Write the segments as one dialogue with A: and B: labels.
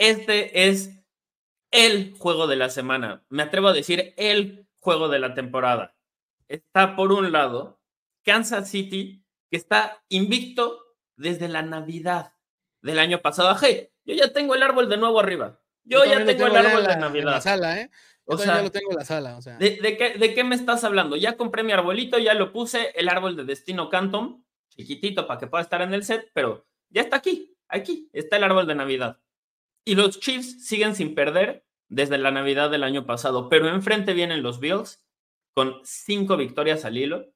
A: Este es el juego de la semana. Me atrevo a decir el juego de la temporada. Está por un lado Kansas City, que está invicto desde la Navidad del año pasado. Hey, yo ya tengo el árbol de nuevo arriba. Yo, ya tengo, el árbol de Navidad. la sala, ¿eh? o sea, ya lo tengo en la sala. ¿de, qué, ¿de, qué, me estás hablando? Ya compré mi arbolito, ya lo puse, el árbol de Destino Canton, chiquitito para que pueda estar en el set, pero ya está aquí, aquí está el árbol de Navidad. Y los Chiefs siguen sin perder desde la Navidad del año pasado, pero enfrente vienen los Bills con cinco victorias al hilo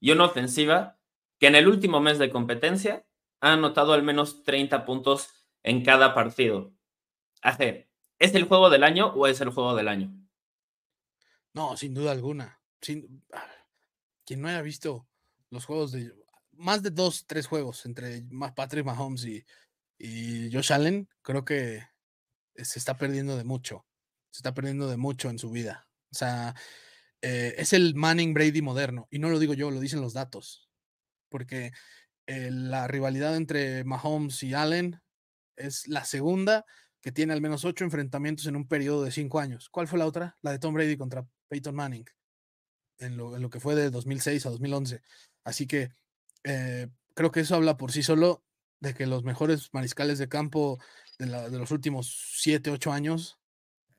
A: y una ofensiva que en el último mes de competencia ha anotado al menos 30 puntos en cada partido. hace ¿es el juego del año o es el juego del año?
B: No, sin duda alguna. Quien no haya visto los juegos de más de dos, tres juegos entre Patrick Mahomes y, y Josh Allen, creo que se está perdiendo de mucho. Se está perdiendo de mucho en su vida. O sea, eh, es el Manning Brady moderno. Y no lo digo yo, lo dicen los datos. Porque eh, la rivalidad entre Mahomes y Allen es la segunda que tiene al menos ocho enfrentamientos en un periodo de cinco años. ¿Cuál fue la otra? La de Tom Brady contra Peyton Manning, en lo, que fue de 2006 a 2011. Así que eh, creo que eso habla por sí solo de que los mejores mariscales de campo de, los últimos 7, 8 años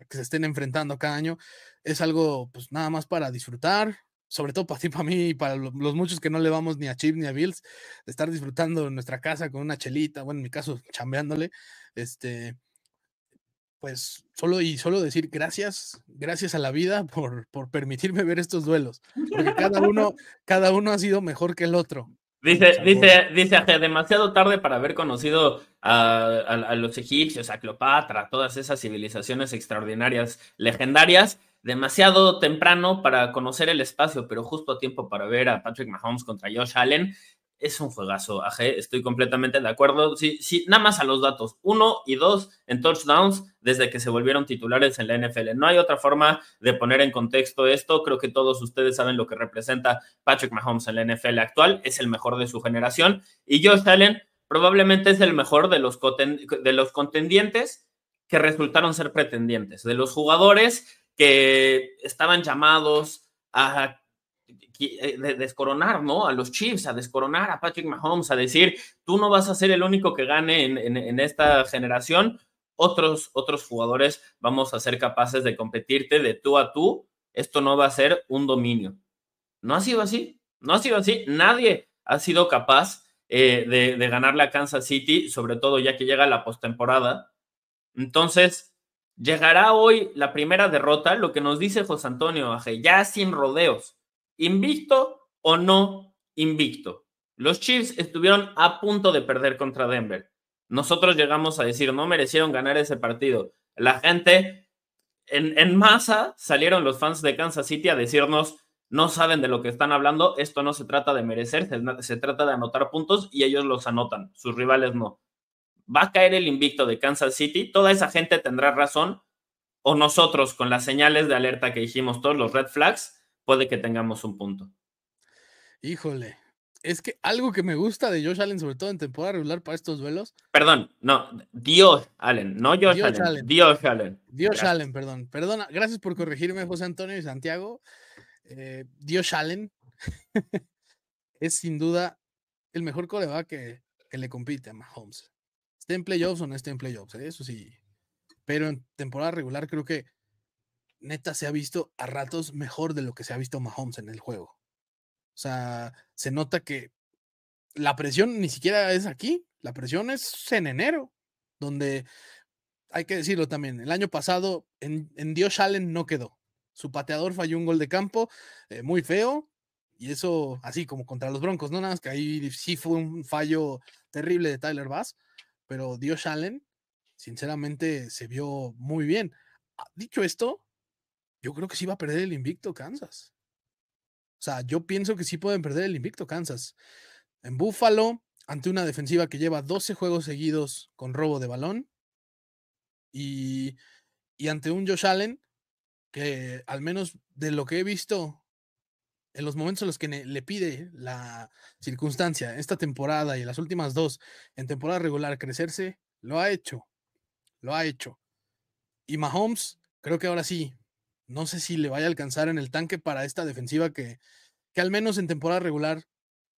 B: que se estén enfrentando cada año, es algo pues nada más para disfrutar, sobre todo para ti, para mí y para los muchos que no le vamos ni a Chip ni a Bills, estar disfrutando en nuestra casa con una chelita, bueno, en mi caso, chambeándole, este, pues solo y solo decir gracias, gracias a la vida por, por permitirme ver estos duelos, porque cada uno, cada uno ha sido mejor que el otro.
A: Dice, dice, dice demasiado tarde para haber conocido a, a, los egipcios, a Cleopatra, todas esas civilizaciones extraordinarias, legendarias. Demasiado temprano para conocer el espacio, pero justo a tiempo para ver a Patrick Mahomes contra Josh Allen es un juegazo, AG, estoy completamente de acuerdo. Sí, sí, nada más a los datos, uno y dos en touchdowns desde que se volvieron titulares en la NFL. No hay otra forma de poner en contexto esto. Creo que todos ustedes saben lo que representa Patrick Mahomes en la NFL actual. Es el mejor de su generación. Y Joe Allen probablemente es el mejor de los, de los contendientes que resultaron ser pretendientes, de los jugadores que estaban llamados a eh, descoronar, ¿no? A los Chiefs, a descoronar a Patrick Mahomes, a decir, tú no vas a ser el único que gane en, esta generación, otros, otros jugadores vamos a ser capaces de competirte de tú a tú, esto no va a ser un dominio. No ha sido así, no ha sido así, nadie ha sido capaz eh, de, de ganarle a Kansas City, sobre todo ya que llega la postemporada. Entonces, llegará hoy la primera derrota, lo que nos dice José Antonio Aje, ya sin rodeos ¿Invicto o no invicto? Los Chiefs estuvieron a punto de perder contra Denver. Nosotros llegamos a decir, no merecieron ganar ese partido. La gente en, masa salieron los fans de Kansas City a decirnos, no saben de lo que están hablando, esto no se trata de merecer, se, se trata de anotar puntos y ellos los anotan, sus rivales no. Va a caer el invicto de Kansas City, toda esa gente tendrá razón, o nosotros con las señales de alerta que dijimos, todos los red flags, puede que tengamos un punto.
B: Híjole, es que algo que me gusta de Josh Allen, sobre todo en temporada regular para estos duelos.
A: Perdón, no, Dios Allen, no Josh Allen, Dios Allen. Dios Allen,
B: perdón. Perdona, gracias por corregirme, José Antonio y Santiago. Eh, Dios Allen es sin duda el mejor coreback que, le compite a Mahomes. está en playoffs o no esté en playoffs, ¿eh? eso sí. Pero en temporada regular creo que neta se ha visto a ratos mejor de lo que se ha visto Mahomes en el juego. O sea, se nota que la presión ni siquiera es aquí, la presión es en enero, donde hay que decirlo también, el año pasado en, Dios Allen no quedó. Su pateador falló un gol de campo eh, muy feo, y eso así como contra los Broncos, no nada más que ahí sí fue un fallo terrible de Tyler Bass, pero Dios Allen, sinceramente, se vio muy bien. Ah, dicho esto, yo creo que sí va a perder el invicto Kansas. O sea, yo pienso que sí pueden perder el invicto Kansas. En Buffalo, ante una defensiva que lleva 12 juegos seguidos con robo de balón. Y, y ante un Josh Allen que, al menos de lo que he visto, en los momentos en los que le pide la circunstancia, esta temporada y las últimas dos, en temporada regular, crecerse, lo ha hecho. Lo ha hecho. Y Mahomes, creo que ahora sí no sé si le vaya a alcanzar en el tanque para esta defensiva que, que al menos en temporada regular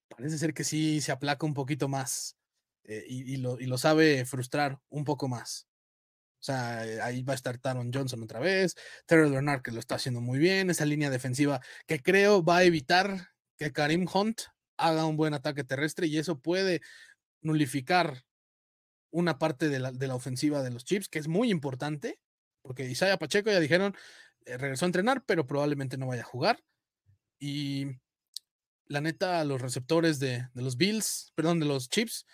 B: parece ser que sí se aplaca un poquito más eh, y, lo, y, lo, sabe frustrar un poco más. O sea, eh, ahí va a estar Taron Johnson otra vez, Terrell Bernard que lo está haciendo muy bien, esa línea defensiva que creo va a evitar que Karim Hunt haga un buen ataque terrestre y eso puede nullificar una parte de la, de la ofensiva de los Chips, que es muy importante, porque Isaiah Pacheco ya dijeron, eh, regresó a entrenar, pero probablemente no vaya a jugar. Y la neta, los receptores de, los Bills, perdón, de los Chips,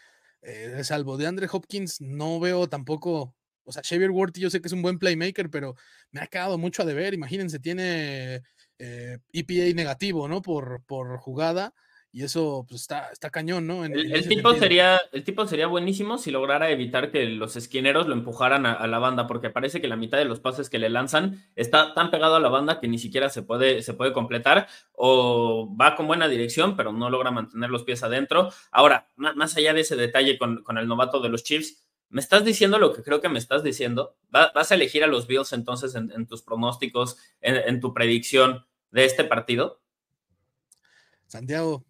B: eh, salvo de Andre Hopkins, no veo tampoco. O sea, Xavier Worthy yo sé que es un buen playmaker, pero me ha quedado mucho a deber. Imagínense, tiene eh, EPA negativo, ¿no? Por, por jugada. Y eso pues, está, está cañón, ¿no? el, tipo
A: sería, el tipo sería buenísimo si lograra evitar que los esquineros lo empujaran a, la banda, porque parece que la mitad de los pases que le lanzan está tan pegado a la banda que ni siquiera se puede, se puede completar o va con buena dirección, pero no logra mantener los pies adentro. Ahora, más allá de ese detalle con, el novato de los Chiefs, ¿Me estás diciendo lo que creo que me estás diciendo? ¿Vas a elegir a los Bills entonces en, tus pronósticos, en, tu predicción de este partido?
B: Santiago,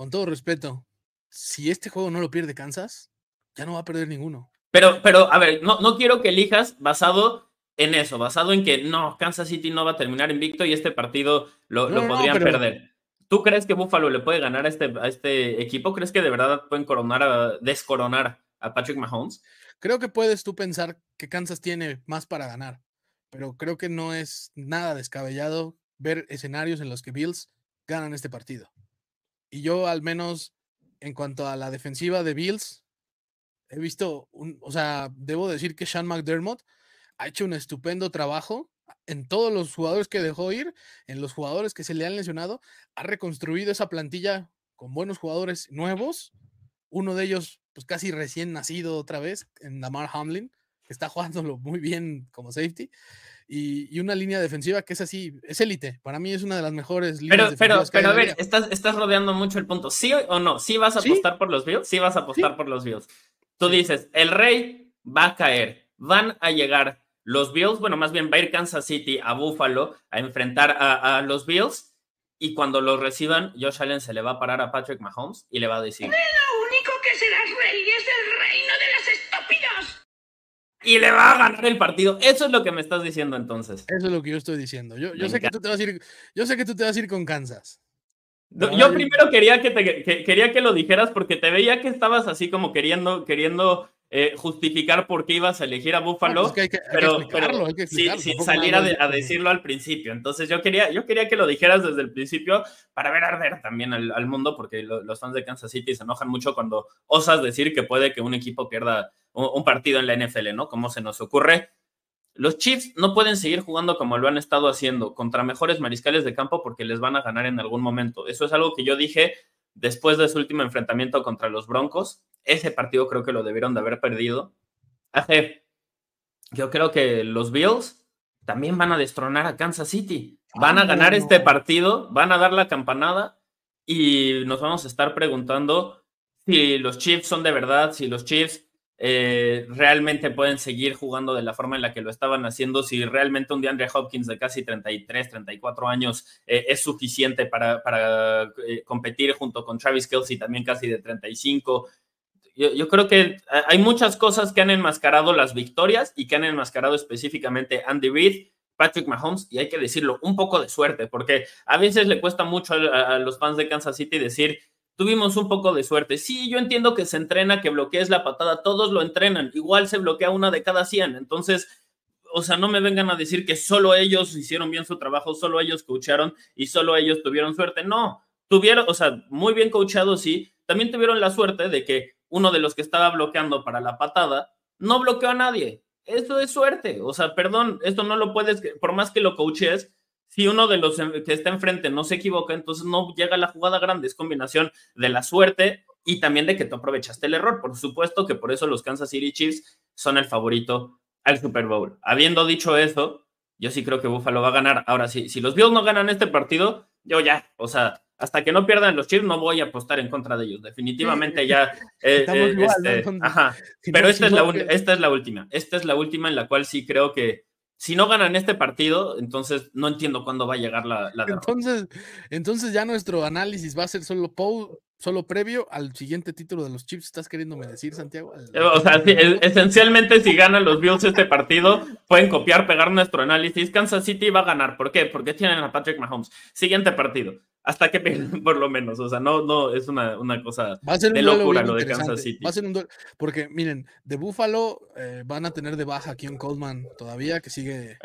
B: con todo respeto, si este juego no lo pierde Kansas, ya no va a perder ninguno.
A: Pero, pero, a ver, no, no quiero que elijas basado en eso, basado en que no, Kansas City no va a terminar invicto y este partido lo, podrían perder. ¿Tú crees que Buffalo le puede ganar a este, a este equipo? ¿Crees que de verdad pueden coronar a, descoronar a Patrick Mahomes? Creo que puedes tú pensar que Kansas
B: tiene más para ganar, pero creo que no es nada descabellado ver escenarios en los que Bills ganan este partido. Y yo, al menos en cuanto a la defensiva de Bills, he visto, un, o sea, debo decir que Sean McDermott ha hecho un estupendo trabajo en todos los jugadores que dejó ir, en los jugadores que se le han lesionado, ha reconstruido esa plantilla con buenos jugadores nuevos, uno de ellos pues casi recién nacido otra vez, en Damar Hamlin, que está jugándolo muy bien como safety, y, una línea defensiva que es así, es élite. Para mí es una de las mejores líneas pero, Pero, a ver,
A: estás, estás rodeando mucho el punto. ¿Sí o no? ¿Sí vas a apostar por los Bills? Sí vas a apostar por los Bills. Tú dices, el rey va a caer, van a llegar los Bills, bueno, más bien va a ir Kansas City a Buffalo a enfrentar a, a los Bills y cuando los reciban, Josh Allen se le va a parar a Patrick Mahomes y le va a decir... y le va a ganar el partido. Eso es lo que me estás diciendo entonces. Eso es lo que yo estoy diciendo. Yo, yo sé, que tú te vas a ir, yo sé que
B: tú te vas a ir con Kansas.
A: yo primero quería que, te, quería que lo dijeras porque te veía que estabas así como queriendo, queriendo eh, justificar por qué ibas a elegir a pues Buffalo, pero, sin, salir a, decirlo al principio. Entonces yo quería, yo quería que lo dijeras desde el principio para ver arder también al, mundo, porque los fans de Kansas City se enojan mucho cuando osas decir que puede que un equipo pierda un, partido en la NFL, ¿no? Como se nos ocurre. Los Chiefs no pueden seguir jugando como lo han estado haciendo contra mejores mariscales de campo porque les van a ganar en algún momento. Eso es algo que yo dije después de su último enfrentamiento contra los Broncos. Ese partido creo que lo debieron de haber perdido. Hace, ah, yo creo que los Bills también van a destronar a Kansas City. Van a ah, ganar este partido, van a dar la campanada y nos vamos a estar preguntando si los Chiefs son de verdad, si los Chiefs eh, realmente pueden seguir jugando de la forma en la que lo estaban haciendo, si realmente un DeAndre Hopkins de casi 33, 34 años eh, es suficiente para, eh, competir junto con Travis Kelsey, también casi de 35. Yo, creo que hay muchas cosas que han enmascarado las victorias y que han enmascarado específicamente Andy Reid. Patrick Mahomes, y hay que decirlo, un poco de suerte, porque a veces le cuesta mucho a los fans de Kansas City decir, tuvimos un poco de suerte. Sí, yo entiendo que se entrena, que bloquees la patada, todos lo entrenan, igual se bloquea una de cada 100, entonces, o sea, no me vengan a decir que solo ellos hicieron bien su trabajo, solo ellos coacharon y solo ellos tuvieron suerte, no, tuvieron, o sea, muy bien coachados, sí, también tuvieron la suerte de que uno de los que estaba bloqueando para la patada no bloqueó a nadie. Eso es suerte, o sea, perdón, esto no lo puedes, por más que lo coaches, si uno de los que está enfrente no se equivoca, entonces no llega la jugada grande. Es combinación de la suerte y también de que tú aprovechaste el error. Por supuesto que por eso los Kansas City Chiefs son el favorito al Super Bowl. Habiendo dicho eso, yo sí creo que Buffalo va a ganar. Ahora sí, si los Bills no ganan este partido, yo ya, o sea, hasta que no pierdan los Chiefs no voy a apostar en contra de ellos. Definitivamente ya. Pero esta es, esta es la última. Esta es la última en la cual sí creo que si no ganan este partido, entonces no entiendo cuándo va a llegar la, Entonces,
B: entonces ya nuestro análisis va a ser solo solo previo al siguiente título de los Chips. ¿Estás queriéndome decir, Santiago?
A: Eh, o sea, esencialmente si ganan los Bills este partido, pueden copiar, pegar nuestro análisis. Kansas City va a ganar. ¿Por qué? Porque tienen a Patrick Mahomes. Siguiente partido hasta que por lo menos, o sea, no, no, es una, cosa de locura lo de Kansas City. Va a ser
B: un porque miren, de Buffalo eh, van a tener de baja a Keon Coleman todavía, que sigue,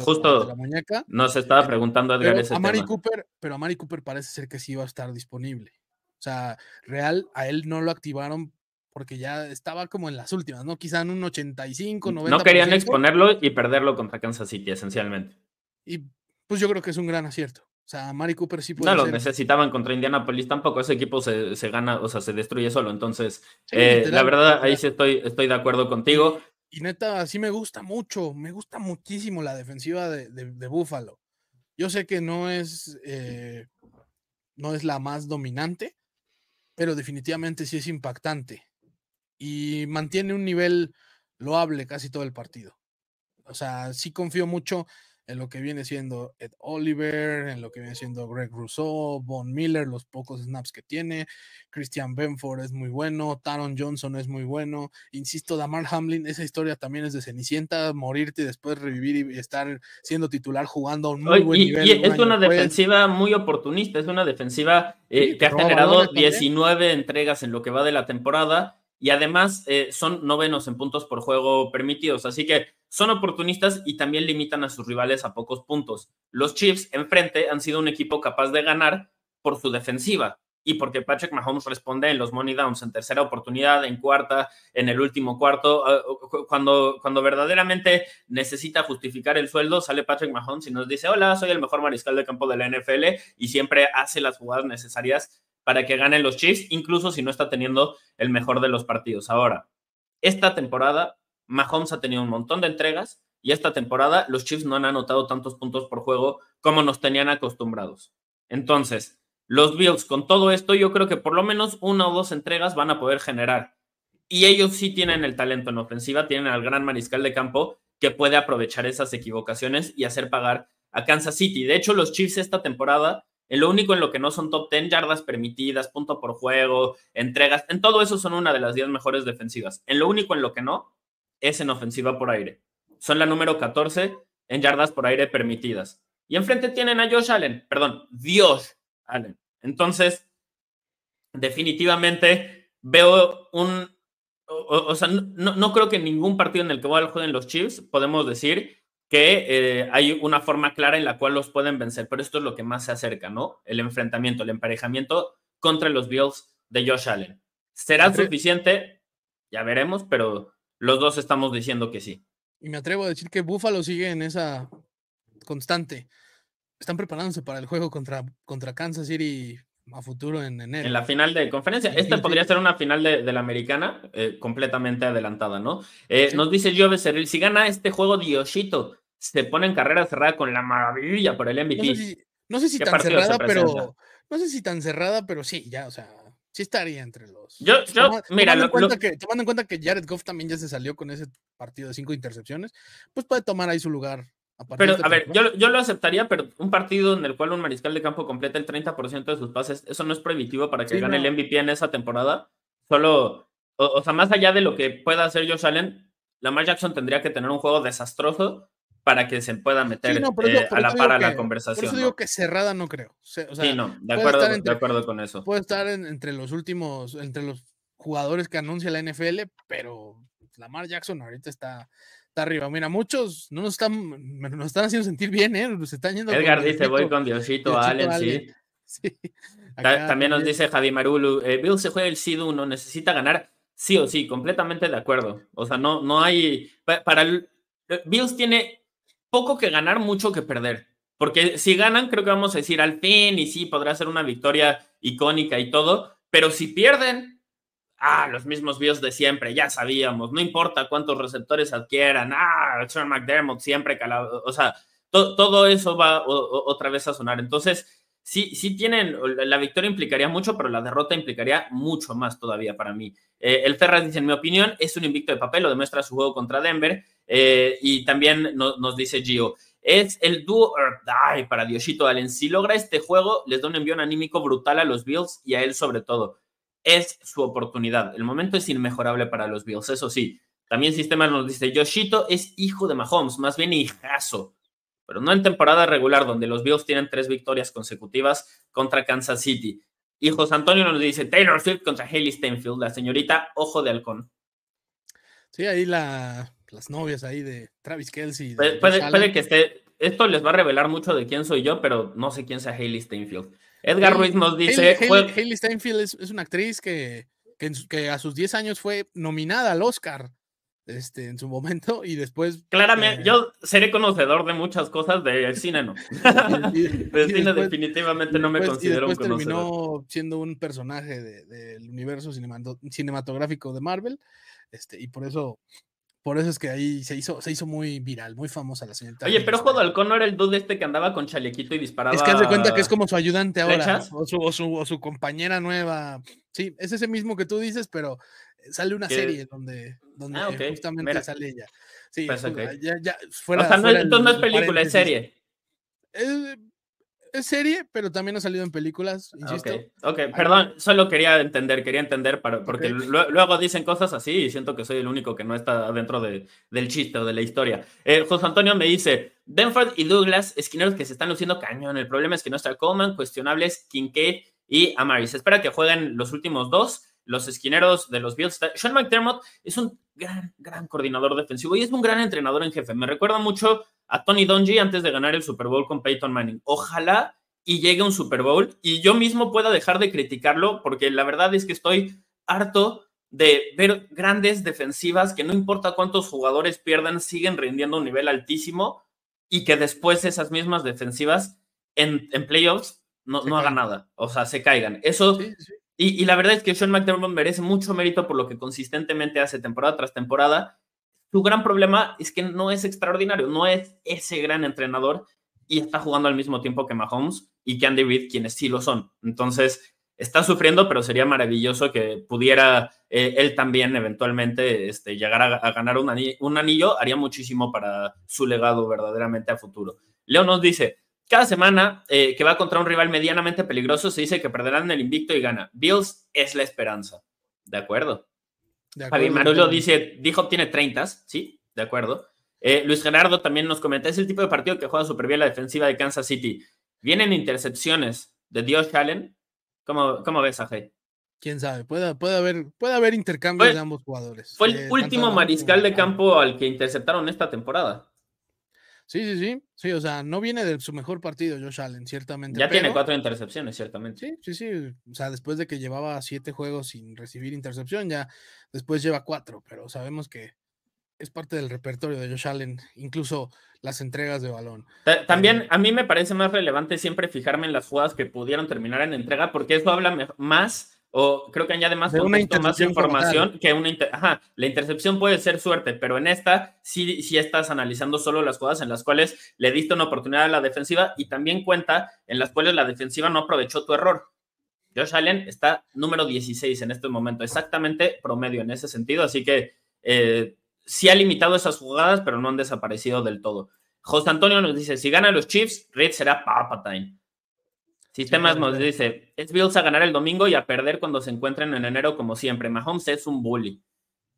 B: justo la muñeca.
A: Nos estaba eh, preguntando Edgar ese a Mari
B: Cooper, pero a Mari Cooper parece ser que sí va a estar disponible. O sea, real, a él no lo activaron porque ya estaba como en las últimas, ¿no? Quizá en un 85, 90. No querían exponerlo
A: y perderlo contra Kansas City, esencialmente.
B: Y pues yo creo que es un gran acierto. O sea, Mari Cooper sí puede. No lo
A: necesitaban contra Indianapolis tampoco. Ese equipo se, gana, o sea, se destruye solo. Entonces, eh, la verdad, ahí sí estoy, estoy de acuerdo contigo.
B: Y, neta, sí me gusta mucho. Me gusta muchísimo la defensiva de, de, Buffalo. Yo sé que no es, eh, no es la más dominante, pero definitivamente sí es impactante. Y mantiene un nivel loable casi todo el partido. O sea, sí confío mucho en lo que viene siendo Ed Oliver, en lo que viene siendo Greg Rousseau, Von Miller, los pocos snaps que tiene, Christian Benford es muy bueno, Taron Johnson es muy bueno, insisto, Damar Hamlin, esa historia también es de Cenicienta, morirte y después revivir y estar siendo titular jugando a un muy buen nivel. es una defensiva
A: muy oportunista, es una defensiva eh, que ha generado 19 entregas en lo que va de la temporada y además eh, son novenos en puntos por juego permitidos. Así que son oportunistas y también limitan a sus rivales a pocos puntos. Los Chiefs enfrente han sido un equipo capaz de ganar por su defensiva y porque Patrick Mahomes responde en los money downs, en tercera oportunidad, en cuarta, en el último cuarto. Ah, cuando, cuando verdaderamente necesita justificar el sueldo, sale Patrick Mahomes y nos dice, hola, soy el mejor mariscal de campo de la NFL y siempre hace las jugadas necesarias para que ganen los Chiefs, incluso si no está teniendo el mejor de los partidos. Ahora, esta temporada Mahomes ha tenido un montón de entregas y esta temporada los Chiefs no han anotado tantos puntos por juego como nos tenían acostumbrados. Entonces, los Bills con todo esto yo creo que por lo menos una o dos entregas van a poder generar. Y ellos sí tienen el talento en ofensiva, tienen al gran mariscal de campo que puede aprovechar esas equivocaciones y hacer pagar a Kansas City. De hecho, los Chiefs esta temporada en Lo único en lo que no son top 10, yardas permitidas, punto por juego, entregas, en todo eso son una de las 10 mejores defensivas. En lo único en lo que no es en ofensiva por aire. Son la número 14 en yardas por aire permitidas. Y enfrente tienen a Josh Allen, perdón, Dios Allen. Entonces, definitivamente veo un, o, sea, no, creo que en ningún partido en el que voy a jugar los Chiefs podemos decir que eh, hay una forma clara en la cual los pueden vencer, pero esto es lo que más se acerca, ¿no? El enfrentamiento, el emparejamiento contra los Bills de Josh Allen. ¿Será suficiente? Ya veremos, pero los dos estamos diciendo que sí.
B: Y me atrevo a decir que Buffalo sigue en esa constante. Están preparándose para el juego contra, contra Kansas City a futuro en enero. En la final de conferencia. Esta podría
A: ser una final de, la americana eh, completamente adelantada, ¿no? Eh, nos dice Joe Becerril si gana este juego Diosito, se pone en carrera cerrada con la maravilla por el MVP. No sé si, tan cerrada, pero.
B: No sé si tan cerrada, pero sí, ya, o sea, sí estaría entre los.
A: Yo, pues, yo, mira, tomando, en cuenta que,
B: tomando en cuenta que Jared Goff también ya se salió con ese partido de cinco intercepciones, pues puede tomar ahí su lugar.
A: A pero, a ver, yo, lo aceptaría, pero un partido en el cual un mariscal de campo completa el 30% de sus pases, eso no es prohibitivo para que gane el MVP en esa temporada. Solo, o, o, sea, más allá de lo que pueda hacer Josh Allen, Lamar Jackson tendría que tener un juego desastroso para que se pueda meter eh, a la par a la conversación. Por eso digo que
B: cerrada no creo. sí, no, de acuerdo, de acuerdo con eso. Puede estar entre los últimos, entre los jugadores que anuncia la NFL, pero Lamar Jackson ahorita está, está arriba. Mira, muchos no nos están, nos están haciendo sentir bien, ¿eh? están yendo. Edgar dice, voy con Diosito, Allen,
A: sí. también nos dice Javi Marulu, eh, Bills se juega el seed 1, necesita ganar. Sí o sí, completamente de acuerdo. O sea, no, no hay. Para, eh, Bills tiene poco que ganar, mucho que perder. Porque si ganan, creo que vamos a decir al fin y sí, podrá ser una victoria icónica y todo. Pero si pierden, ah, los mismos bios de siempre, ya sabíamos. No importa cuántos receptores adquieran, ah, Sean McDermott siempre calado. O sea, todo eso va otra vez a sonar. Entonces, sí, sí tienen, la victoria implicaría mucho, pero la derrota implicaría mucho más todavía para mí. Eh, el Ferraz dice, en mi opinión, es un invicto de papel, lo demuestra su juego contra Denver. Eh, y también nos dice Gio, es el do or die para Diosito Allen. Si logra este juego, les da un envío anímico brutal a los Bills y a él sobre todo. Es su oportunidad. El momento es inmejorable para los Bills, eso sí. También sistema nos dice, Yoshito es hijo de Mahomes, más bien hijazo pero no en temporada regular, donde los Bills tienen tres victorias consecutivas contra Kansas City. Y José Antonio nos dice Taylor Swift contra Hayley Stenfield, la señorita Ojo de Halcón.
B: Sí, ahí las novias ahí de Travis Kelsey.
A: Puede, que esté. Esto les va a revelar mucho de quién soy yo, pero no sé quién sea Hayley Steinfield. Edgar Ruiz nos dice. Hayley
B: es, una actriz que, que, que, a sus 10 años fue nominada al Oscar este, en su momento y después...
A: Claramente, eh, yo seré conocedor de muchas cosas del cine, no. pero cine definitivamente no me considero y después terminó
B: siendo un personaje del universo cinematográfico de Marvel, este, y por eso... Por eso es que ahí se hizo, se hizo muy viral, muy famosa la señorita. Oye, pero
A: Jodo Alcón no era el dude este que andaba con chalequito y disparaba. Es que hace cuenta que es como
B: su ayudante ahora, o, su, o su compañera nueva. Sí, es ese mismo que tú dices, pero Sale una serie donde, ah, justamente sale ella. Sí, pues, ya, ya, fuera, o sea, no, es película, es serie. Es, serie, pero también ha salido en películas, ah, insisto.
A: Ok, perdón, solo quería entender, quería entender, porque luego dicen cosas así y siento que soy el único que no está dentro del chiste o de la historia. Eh, José Antonio me dice, Benford y Douglas, esquineros que se están luciendo cañón, el problema es que no está Coleman, cuestionables, Kincaid y Amaris. Espera que jueguen los últimos dos los esquineros de los Bills. Sean McDermott es un gran, gran coordinador defensivo y es un gran entrenador en jefe. Me recuerda mucho a Tony Dungy antes de ganar el Super Bowl con Peyton Manning. Ojalá y llegue un Super Bowl y yo mismo pueda dejar de criticarlo porque la verdad es que estoy harto de ver grandes defensivas que no importa cuántos jugadores pierdan, siguen rindiendo un nivel altísimo y que después esas mismas defensivas en, playoffs no, hagan nada, o sea, se caigan. Eso y, la verdad es que Sean McDermott merece mucho mérito por lo que consistentemente hace temporada tras temporada. Su gran problema es que no es extraordinario, no es ese gran entrenador y está jugando al mismo tiempo que Mahomes y que Andy Reid, quienes sí lo son. Entonces, está sufriendo, pero sería maravilloso que pudiera eh, él también eventualmente este, llegar a, ganar un anillo, Haría muchísimo para su legado verdaderamente a futuro. Leo nos dice, cada semana eh, que va contra un rival medianamente peligroso se dice que perderán el invicto y gana. Bills es la esperanza. De acuerdo. Javier dice, dijo tiene 30, sí, de acuerdo. Eh, Luis Gerardo también nos comenta, es el tipo de partido que juega súper bien la defensiva de Kansas City. Vienen intercepciones de Dios Allen. ¿Cómo, cómo ves, Ajay?
B: Quién sabe, puede, puede, haber, puede haber intercambios de ambos jugadores. Fue el eh, último
A: mariscal de campo al que interceptaron esta temporada.
B: Sí, sí, sí. Sí, o sea, no viene de su mejor partido, Josh Allen, ciertamente. Ya tiene cuatro
A: intercepciones, ciertamente.
B: Sí, sí, sí. O sea, después de que llevaba siete juegos sin recibir intercepción, ya después lleva cuatro, pero sabemos que es parte del repertorio de Josh Allen, incluso las entregas de balón.
A: También eh a mí me parece más relevante siempre fijarme en las jugadas que pudieron terminar en entrega, porque eso habla más o creo que añade más, información que una... Ajá, la intercepción puede ser suerte, pero en esta sí, estás analizando solo las jugadas en las cuales le diste una oportunidad a la defensiva y también cuenta en las cuales la defensiva no aprovechó tu error. Josh Allen está número 16 en este momento, exactamente promedio en ese sentido, así que eh, sí ha limitado esas jugadas, pero no han desaparecido del todo. José Antonio nos dice, si gana los Chiefs, Reed será papa time. Sistemas nos dice, es Bills a ganar el domingo y a perder cuando se encuentren en enero como siempre. Mahomes es un bully.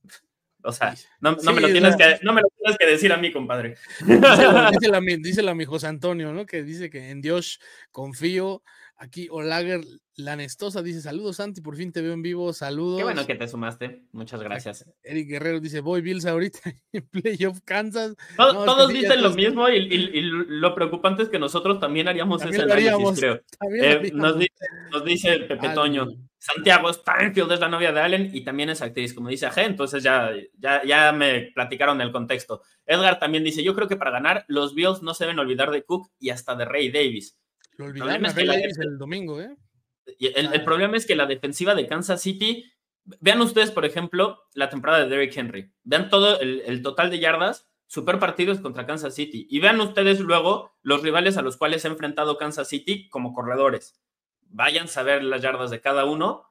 A: O sea, no, me, lo tienes que, decir a mí, compadre.
B: Dice la, dice mi José Antonio, ¿no? Que dice que en Dios confío, Aquí Olager Lanestosa dice: Saludos, Santi, por fin te veo en vivo. Saludos. Qué bueno que te
A: sumaste. Muchas gracias.
B: Eric Guerrero dice: Voy Bills ahorita en Playoff Kansas. todos dicen lo
A: mismo y, lo preocupante es que nosotros también haríamos ese análisis, creo. Eh, nos, dice, nos, Pepe Toño: Santiago Stanfield es la novia de Allen y también es actriz, como dice Aje. Entonces ya, ya, ya me platicaron el contexto. Edgar también dice: Yo creo que para ganar, los Bills no se deben olvidar de Cook y hasta de Ray Davis. Lo el, problema es que la defensiva de Kansas City, vean ustedes, por ejemplo, la temporada de Derrick Henry, vean todo el, el, total de yardas, super partidos contra Kansas City, y vean ustedes luego los rivales a los cuales ha enfrentado Kansas City como corredores. Vayan a ver las yardas de cada uno.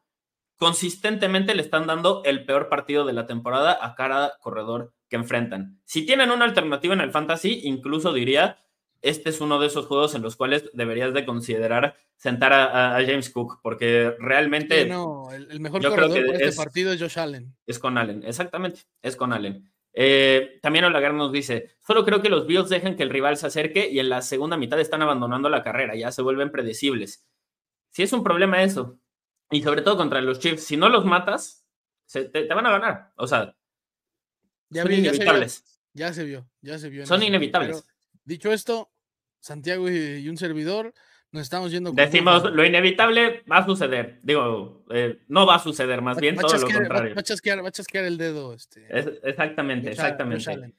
A: Consistentemente le están dando el peor partido de la temporada a cada corredor que enfrentan. Si tienen una alternativa en el fantasy, incluso diría este es uno de esos juegos en los cuales deberías de considerar sentar a, James Cook, porque realmente... no,
B: el, mejor corredor de este partido es Josh
A: Allen. Es con Allen, exactamente, es con Allen. Eh, también Olagar nos dice, solo creo que los Bills dejan que el rival se acerque y en la segunda mitad están abandonando la carrera, ya se vuelven predecibles. Si es un problema eso, y sobre todo contra los Chiefs, si no los matas, te, van a ganar, o sea, ya son inevitables.
B: Ya se vio, ya se vio. son inevitables. dicho esto, Santiago y, un servidor. Nos estamos yendo. Decimos,
A: lo inevitable va a suceder. Digo, eh, no va a suceder, más bien todo lo contrario. Va,
B: a chasquear, el dedo. Este,
A: exactamente, exactamente.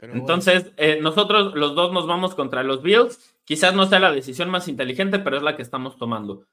A: Entonces, eh, nosotros los dos nos vamos contra los Bills. Quizás no sea la decisión más inteligente, pero es la que estamos tomando.